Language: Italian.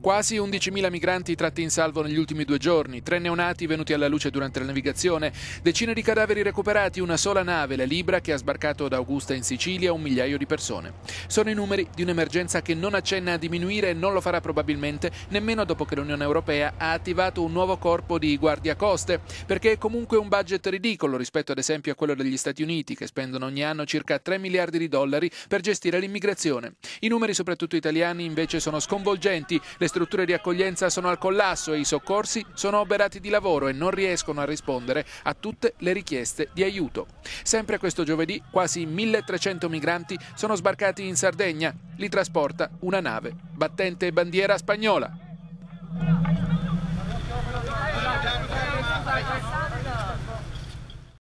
Quasi 11.000 migranti tratti in salvo negli ultimi due giorni, tre neonati venuti alla luce durante la navigazione, decine di cadaveri recuperati, una sola nave, la Libra, che ha sbarcato ad Augusta in Sicilia un migliaio di persone. Sono i numeri di un'emergenza che non accenna a diminuire e non lo farà probabilmente nemmeno dopo che l'Unione Europea ha attivato un nuovo corpo di guardiacoste, perché è comunque un budget ridicolo rispetto ad esempio a quello degli Stati Uniti, che spendono ogni anno circa 3 miliardi di dollari per gestire l'immigrazione. I numeri, soprattutto italiani, invece sono sconvolgenti insorgenti. Le strutture di accoglienza sono al collasso e i soccorsi sono oberati di lavoro e non riescono a rispondere a tutte le richieste di aiuto. Sempre questo giovedì quasi 1300 migranti sono sbarcati in Sardegna. Li trasporta una nave battente bandiera spagnola.